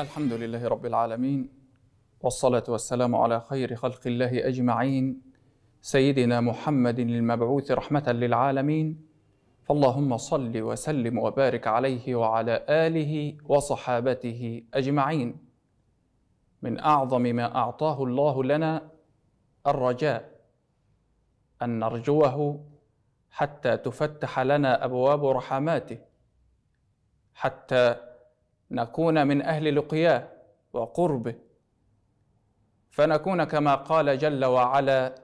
الحمد لله رب العالمين والصلاة والسلام على خير خلق الله أجمعين سيدنا محمد المبعوث رحمة للعالمين فاللهم صل وسلم وبارك عليه وعلى آله وصحابته أجمعين من أعظم ما أعطاه الله لنا الرجاء أن نرجوه حتى تفتح لنا أبواب رحماته حتى نكون من أهل لقياه وقربه فنكون كما قال جل وعلا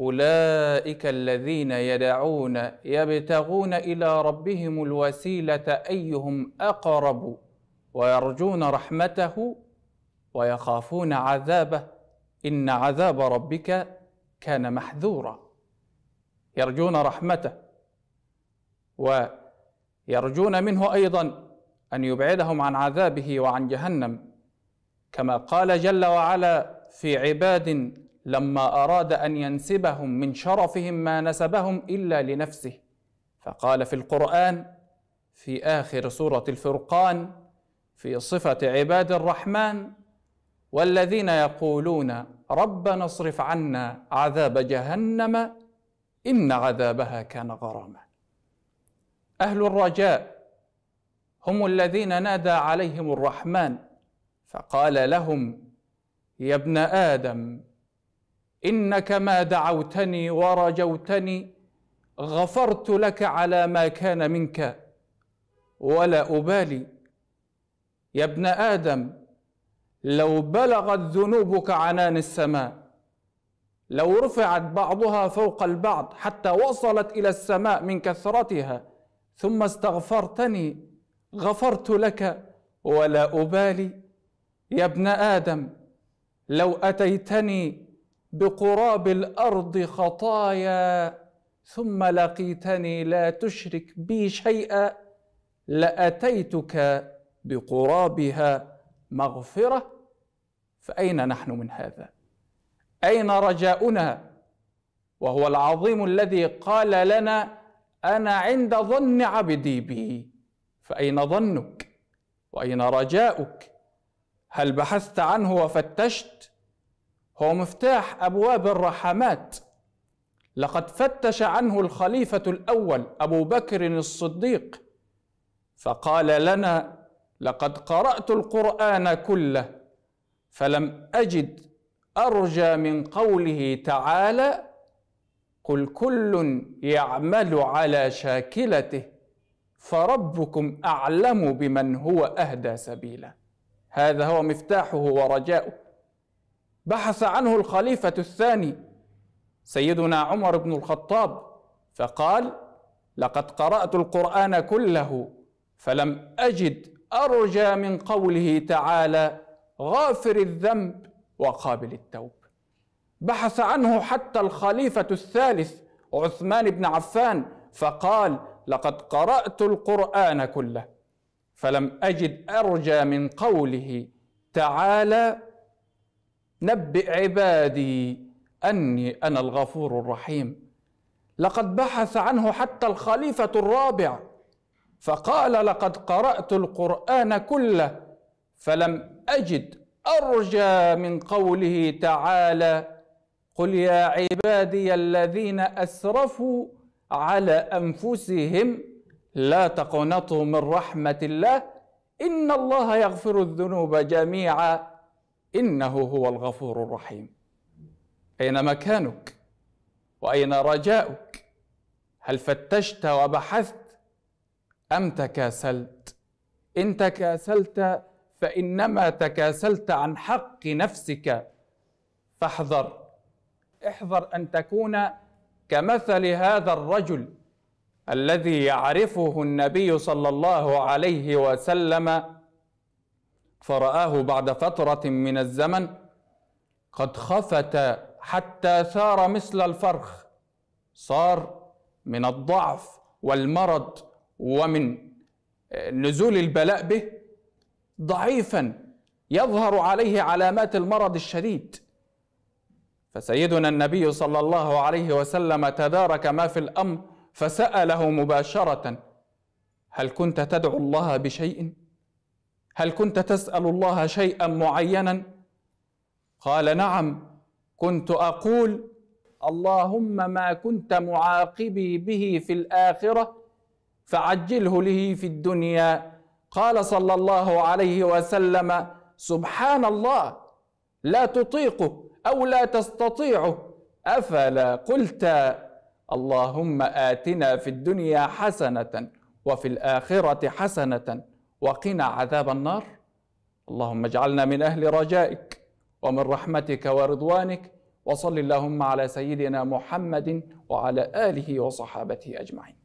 أولئك الذين يدعون يبتغون إلى ربهم الوسيلة أيهم أقرب ويرجون رحمته ويخافون عذابه إن عذاب ربك كان محذورا يرجون رحمته ويرجون منه أيضا ان يبعدهم عن عذابه وعن جهنم كما قال جل وعلا في عباد لما اراد ان ينسبهم من شرفهم ما نسبهم الا لنفسه فقال في القران في اخر سوره الفرقان في صفه عباد الرحمن والذين يقولون ربنا اصرف عنا عذاب جهنم ان عذابها كان غراما اهل الرجاء هم الذين نادى عليهم الرحمن فقال لهم يا ابن ادم انك ما دعوتني ورجوتني غفرت لك على ما كان منك ولا ابالي يا ابن ادم لو بلغت ذنوبك عنان السماء لو رفعت بعضها فوق البعض حتى وصلت الى السماء من كثرتها ثم استغفرتني غفرت لك ولا أبالي يا ابن آدم لو أتيتني بقراب الأرض خطايا ثم لقيتني لا تشرك بي شيئا لأتيتك بقرابها مغفرة فأين نحن من هذا؟ أين رجاؤنا؟ وهو العظيم الذي قال لنا أنا عند ظن عبدي بي فأين ظنك وأين رجاؤك هل بحثت عنه وفتشت هو مفتاح أبواب الرحمات لقد فتش عنه الخليفة الأول أبو بكر الصديق فقال لنا لقد قرأت القرآن كله فلم أجد أرجى من قوله تعالى قل كل يعمل على شاكلته فربكم اعلم بمن هو اهدى سبيلا هذا هو مفتاحه ورجاؤه بحث عنه الخليفه الثاني سيدنا عمر بن الخطاب فقال لقد قرات القران كله فلم اجد ارجى من قوله تعالى غافر الذنب وقابل التوب بحث عنه حتى الخليفه الثالث عثمان بن عفان فقال لقد قرأت القرآن كله فلم أجد أرجى من قوله تعالى نبئ عبادي أني أنا الغفور الرحيم لقد بحث عنه حتى الخليفة الرابع فقال لقد قرأت القرآن كله فلم أجد أرجى من قوله تعالى قل يا عبادي الذين أسرفوا على أنفسهم لا تقنطوا من رحمة الله إن الله يغفر الذنوب جميعا إنه هو الغفور الرحيم أين مكانك وأين رجاؤك هل فتشت وبحثت أم تكاسلت إن تكاسلت فإنما تكاسلت عن حق نفسك فاحذر احذر أن تكون كمثل هذا الرجل الذي يعرفه النبي صلى الله عليه وسلم فرآه بعد فترة من الزمن قد خفت حتى صار مثل الفرخ صار من الضعف والمرض ومن نزول البلاء به ضعيفا يظهر عليه علامات المرض الشديد فسيدنا النبي صلى الله عليه وسلم تدارك ما في الامر فساله مباشره هل كنت تدعو الله بشيء هل كنت تسال الله شيئا معينا قال نعم كنت اقول اللهم ما كنت معاقبي به في الاخره فعجله لي في الدنيا قال صلى الله عليه وسلم سبحان الله لا تطيقه أو لا تستطيعه أفلا قلت اللهم آتنا في الدنيا حسنة وفي الآخرة حسنة وقنا عذاب النار اللهم اجعلنا من أهل رجائك ومن رحمتك ورضوانك وصل اللهم على سيدنا محمد وعلى آله وصحابته أجمعين